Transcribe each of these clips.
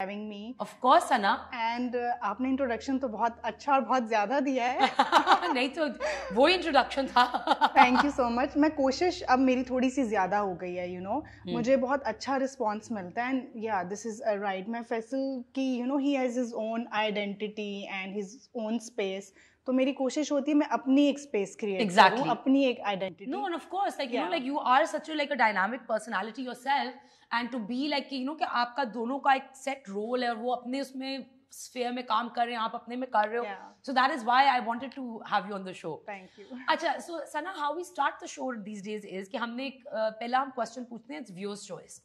having me. Of course, Sana. And uh, आपने introduction तो बहुत अच्छा और बहुत ज्यादा दिया है नहीं तो वो इंट्रोडक्शन था थैंक यू सो मच मैं कोशिश अब मेरी थोड़ी सी ज्यादा हो गई है you you know know? hmm. मुझे बहुत अच्छा रिस्पॉन्स मिलता है एंड या दिस इज राइट मैं फैसल की you know he has his own identity and his own space तो मेरी कोशिश होती है मैं अपनी एक स्पेस क्रिएट exactly. करूं अपनी एक identity no and of course like you know like you are such like a dynamic personality yourself and to be like you know कि आपका दोनों का एक सेट रोल है और वो अपने उसमें स्फीयर में काम कर रहे हैं आप अपने में कर रहे हो so that is why I wanted to have you on the show thank you अच्छा so Sana how we start the show these days is कि हमने एक पहला हम क्वेश्चन पूछते हैं इट्स व्यूअर्स चॉइस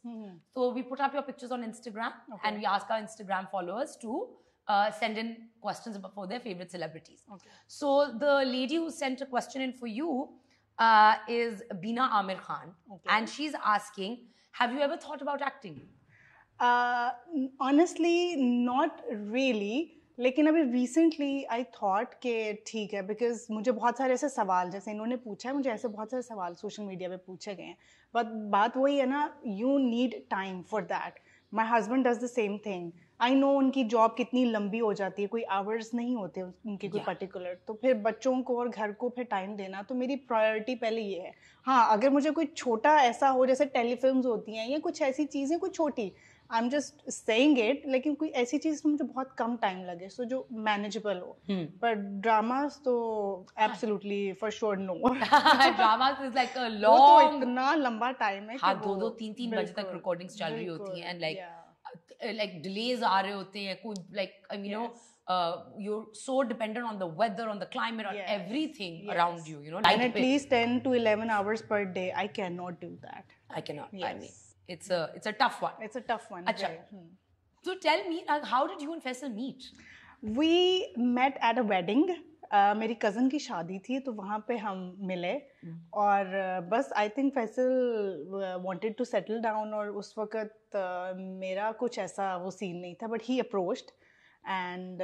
तो we put up your pictures on Instagram and we ask our Instagram followers to uh, send in questions for their favorite celebrities. Okay. So the lady who sent a question in for you uh, is Bina Amir Khan, okay. and she's asking, "Have you ever thought about acting?" Uh, honestly, not really. लेकिन अभी recently I thought कि ठीक है because मुझे बहुत सारे ऐसे सवाल जैसे इन्होंने पूछा है मुझे ऐसे बहुत सारे सवाल सोशल मीडिया पे पूछे गए हैं बट बात वही है ना you need time for that my husband does the same thing I know उनकी जॉब कितनी लंबी हो जाती है कोई आवर्स नहीं होते उनके कोई पर्टिकुलर तो फिर बच्चों को और घर को फिर टाइम देना तो मेरी प्रायोरिटी पहले ये है हाँ अगर मुझे कोई छोटा ऐसा हो जैसे टेलीफिल्म होती हैं या कुछ ऐसी चीज़ें कुछ छोटी I am just saying it लेकिन कोई ऐसी चीज मुझे बहुत कम टाइम लगे सो so जो मैनेजेबल हो पर ड्रामास तो absolutely for sure no dramas is like a long इतना लंबा टाइम है हां दो दो तीन तीन बजे तक रिकॉर्डिंग्स चल रही होती हैं एंड लाइक लाइक डिलेज आ रहे होते हैं कोई like I you know uh, you're so dependent on the weather, on the climate, on yes. everything yes. around you. You know, and at least ten to eleven hours per day, I cannot do that. I cannot. Yes. I mean, it's a it's a tough one it's a tough one Achha. Right. Hmm. so tell me uh, how did you and faisal meet we met at a wedding Uh, मेरी cousin की शादी थी तो वहाँ पे हम मिले hmm. और uh, बस I think Faisal wanted to settle down और उस वक्त uh, मेरा कुछ ऐसा वो सीन नहीं था but he approached and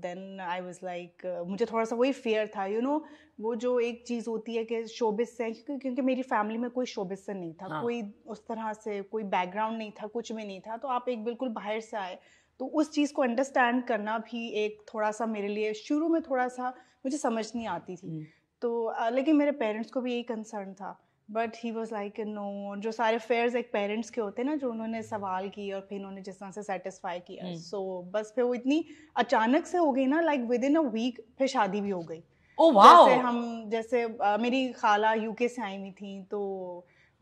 then I was like मुझे थोड़ा सा वही फेयर था यू you नो know, वो जो एक चीज़ होती है कि शोबिस से क्योंकि क्योंकि मेरी फैमिली में कोई शोबिस से नहीं था हाँ. कोई उस तरह से कोई बैकग्राउंड नहीं था कुछ भी नहीं था तो आप एक बिल्कुल बाहर से आए तो उस चीज़ को अंडरस्टैंड करना भी एक थोड़ा सा मेरे लिए शुरू में थोड़ा सा मुझे समझ नहीं आती थी तो लेकिन मेरे पेरेंट्स को भी यही कंसर्न था but he was like no जो सारे फेयर्स एक पेरेंट्स के होते हैं ना जो उन्होंने सवाल किए और फिर उन्होंने जिस तरह से सेटिस्फाई किया सो हम्म। so, बस फिर वो इतनी अचानक से हो गई ना like within a week फिर शादी भी हो गई oh, wow. जैसे हम जैसे uh, मेरी खाला यूके से आई हुई थी तो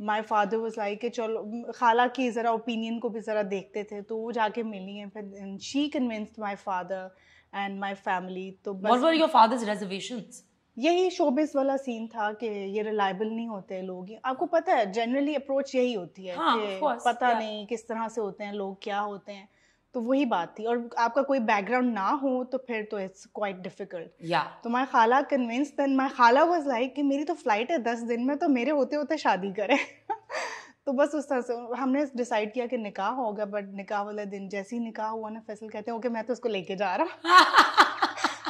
माय फादर वाज लाइक कि चलो खाला की ज़रा ओपिनियन को भी ज़रा देखते थे तो वो जाके मिली हैं फिर she convinced my father and my family तो what were your father's reservations यही शोबिस वाला सीन था कि ये रिलायबल नहीं होते लोग आपको पता है जनरली अप्रोच यही होती है हाँ, कि course, पता yeah. नहीं किस तरह से होते हैं लोग क्या होते हैं तो वही बात थी और आपका कोई बैकग्राउंड ना हो तो फिर तो इट्स क्वाइट डिफिकल्ट या तो माई खाला कन्विंस देन माई खाला वॉज लाइक कि मेरी तो फ्लाइट है दस दिन में तो मेरे होते होते शादी करें तो बस उस तरह से हमने डिसाइड किया कि निकाह होगा बट निकाह वाले दिन जैसे ही निकाह हुआ ना फैसल कहते हैं ओके मैं तो उसको लेके जा रहा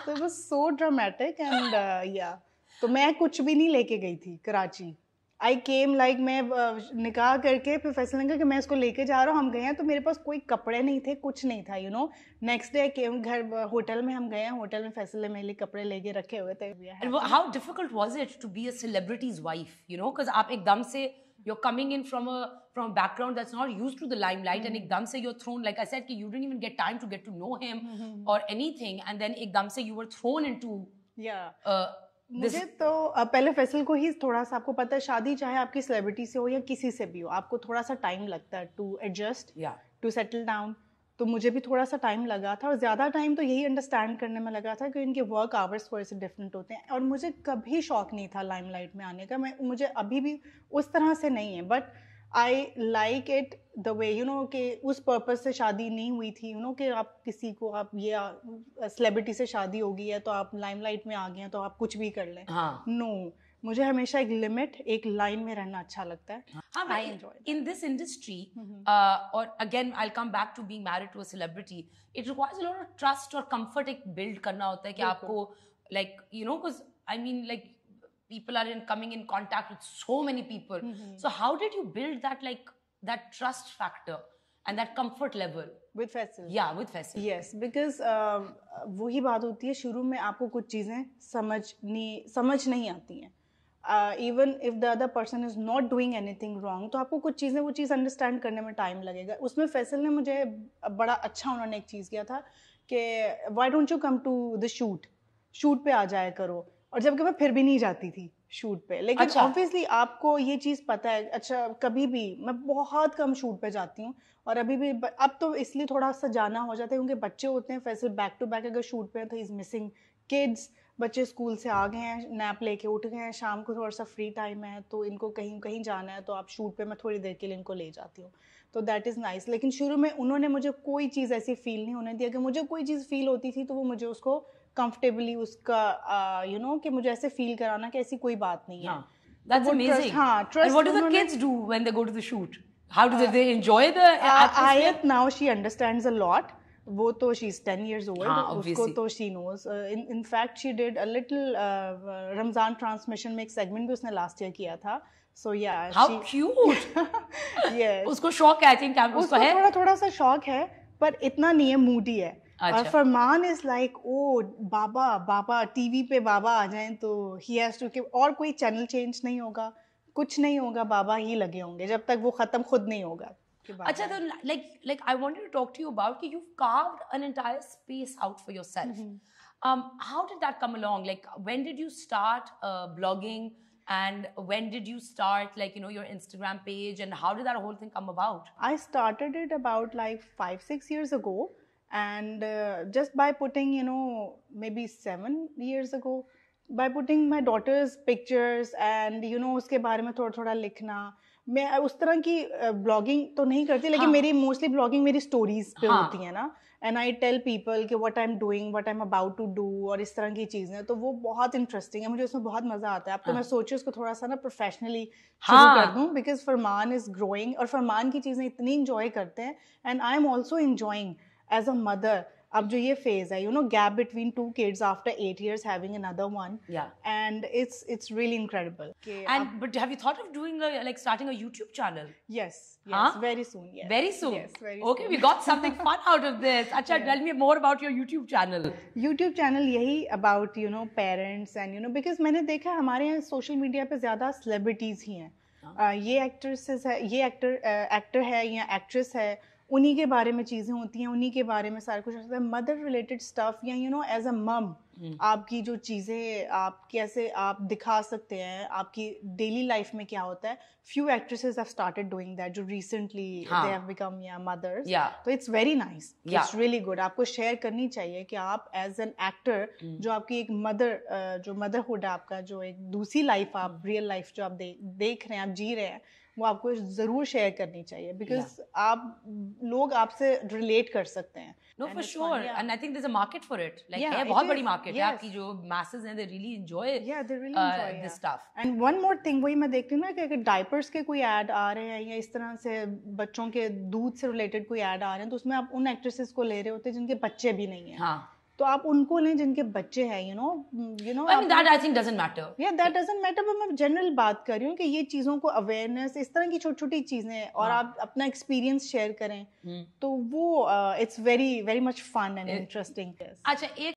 it was so dramatic and uh, yeah तो मैं कुछ भी नहीं लेके गई थी कराची आई केम लाइक मैं uh, निकाह करके फिर फैसला लगा कि मैं इसको लेके जा रहा हूँ हम गए हैं तो मेरे पास कोई कपड़े नहीं थे कुछ नहीं था you know next day came घर uh, होटल में हम गए हैं होटल में फैसले मेरे लिए कपड़े लेके रखे हुए थे how difficult was it to be a celebrity's wife you know because आप एकदम से you're coming in from a from a background that's not used to the limelight mm-hmm. and ekdam hmm. se you're thrown like i said ki you didn't even get time to get to know him mm-hmm. or anything and then ekdam se you were thrown into yeah uh, मुझे तो पहले फैसल को ही थोड़ा सा आपको पता है शादी चाहे आपकी सेलिब्रिटी से हो या किसी से भी हो आपको थोड़ा सा टाइम लगता है to adjust to settle down तो मुझे भी थोड़ा सा टाइम लगा था और ज़्यादा टाइम तो यही अंडरस्टैंड करने में लगा था कि इनके वर्क आवर्स थोड़े से डिफरेंट होते हैं और मुझे कभी शौक नहीं था लाइमलाइट में आने का मैं मुझे अभी भी उस तरह से नहीं है but I like it the way you know कि उस पर्पज़ से शादी नहीं हुई थी यू you नो know, कि आप किसी को आप ये सेलिब्रिटी से शादी होगी है तो आप लाइमलाइट में आ गए हैं तो आप कुछ भी कर लें नो हाँ. no. मुझे हमेशा एक लिमिट एक लाइन में रहना अच्छा लगता है इन दिस इंडस्ट्री और again I come back to being married to a celebrity it requires a lot of trust और कंफर्ट एक बिल्ड करना होता है कि आपको like you know because I mean like people are in coming in contact with so many people mm-hmm. so how did you build that like that trust factor and that comfort level with Faisal yeah with Faisal yes because uh, वही बात होती है शुरू में आपको कुछ चीज़ें समझ नहीं समझ नहीं आती हैं even if the other person is not doing anything wrong तो आपको कुछ चीज़ें वो चीज़ अंडरस्टैंड करने में टाइम लगेगा उसमें फैसल ने मुझे बड़ा अच्छा उन्होंने एक चीज़ किया था कि why don't you come to the shoot shoot पे आ जाया करो और जबकि मैं फिर भी नहीं जाती थी शूट पे लेकिन ऑब्वियसली अच्छा। आपको ये चीज़ पता है अच्छा कभी भी मैं बहुत कम शूट पे जाती हूँ और अभी भी अब तो इसलिए थोड़ा सा जाना हो जाता है क्योंकि बच्चे होते हैं फैसल बैक टू बैक अगर शूट पे तो इज़ मिसिंग किड्स बच्चे स्कूल से आ गए हैं नैप लेके उठ गए हैं शाम को थोड़ा सा फ्री टाइम है तो इनको कहीं कहीं जाना है तो आप शूट पे मैं थोड़ी देर के लिए इनको ले जाती हूँ तो दैट इज़ नाइस लेकिन शुरू में उन्होंने मुझे कोई चीज़ ऐसी फ़ील नहीं होने दी अगर मुझे कोई चीज़ फ़ील होती थी तो वो मुझे उसको कंफर्टेबली उसका यू नो कि मुझे ऐसे फील कराना कि ऐसी कोई बात नहीं है हाँ, That's amazing. हाँ, trust, हाँ, trust And what do the kids do when they go to the shoot? How do they, uh, they enjoy the uh, Ayat now she understands a lot. वो तो she is ten years old उसको तो she knows in fact she did a little Ramzan transmission में एक segment भी उसने last year किया था सो या हाउ क्यूट यस उसको शौक है आई थिंक उसको है थोड़ा थोड़ा सा शौक है पर इतना नहीं है मूडी है अच्छा। और फरमान इज लाइक ओ बाबा बाबा टीवी पे बाबा आ जाए तो ही हैज टू और कोई चैनल चेंज नहीं होगा कुछ नहीं होगा बाबा ही लगे होंगे जब तक वो ख़त्म खुद नहीं होगा अच्छा तो like like I wanted to talk to you about कि you've carved an entire space out for yourself. Mm-hmm. Um, how did that come along? Like when did you start uh, blogging and when did you start like you know your Instagram page and how did that whole thing come about? I started it about like five six years ago and uh, just by putting you know maybe seven years ago by putting my daughter's pictures and you know उसके बारे में थोड़ा थोड़ा लिखना मैं उस तरह की ब्लॉगिंग तो नहीं करती लेकिन हाँ. मेरी मोस्टली ब्लॉगिंग मेरी स्टोरीज पे हाँ. होती है ना एंड आई टेल पीपल कि what I am doing what I am about to do और इस तरह की चीज़ें तो वो बहुत इंटरेस्टिंग है मुझे उसमें बहुत मज़ा आता है अब तो हाँ। मैं सोची उसको थोड़ा सा ना प्रोफेशनली हाँ. कर दूँ बिकॉज फरमान इज़ ग्रोइंग और फरमान की चीज़ें इतनी इन्जॉय करते हैं and I am also enjoying as a mother अब जो ये फेज है you know gap between two kids after eight years having another one and it's it's really incredible and but have you thought of doing like starting a YouTube channel yes very soon yes very soon okay we got something fun out of this अच्छा tell me more about your YouTube channel YouTube channel यही about you know parents and you know because मैंने देखा हमारे यहाँ social media पे ज्यादा celebrities ही हैं हाँ। ये एक्ट्रेसेस है ये एक्टर एक्टर है या एक्ट्रेस है उन्हीं के बारे में चीज़ें होती हैं उन्हीं के बारे में सारा कुछ होता है मदर रिलेटेड स्टफ या you know as a mom आपकी जो चीज़ें आप कैसे आप दिखा सकते हैं आपकी डेली लाइफ में क्या होता है few actresses have started doing that जो रिसेंटली दे हैव बिकम या मदर्स तो it's very nice it's really good आपको शेयर करनी चाहिए कि आप एज एन एक्टर जो आपकी एक मदर uh, जो मदरहुड है आपका जो एक दूसरी लाइफ आप रियल हम्म। लाइफ जो आप दे, देख रहे हैं आप जी रहे हैं वो आपको ज़रूर शेयर करनी चाहिए बिकॉज yeah. आप लोग आपसे रिलेट कर सकते हैं no for sure and I think there is a market for it like बहुत बड़ी मार्केट है आपकी जो मैसेज हैं they really enjoy this stuff and one more thing वही मैं देखती हूँ ना कि अगर डायपर्स के कोई ऐड आ रहे हैं या इस तरह से बच्चों के दूध से रिलेटेड कोई ऐड आ रहे हैं तो उसमें आप उन एक्ट्रेसेस को ले रहे होते हैं जिनके बच्चे भी नहीं है हाँ तो आप उनको लें जिनके बच्चे हैं you know you know that I think doesn't matter या दैट डजंट मैटर मैं जनरल बात कर रही हूँ कि ये चीज़ों को अवेयरनेस इस तरह की छोटी छोटी चीज़ें और हाँ। आप अपना एक्सपीरियंस शेयर करें हम्म। तो वो it's very very much fun and interesting अच्छा एक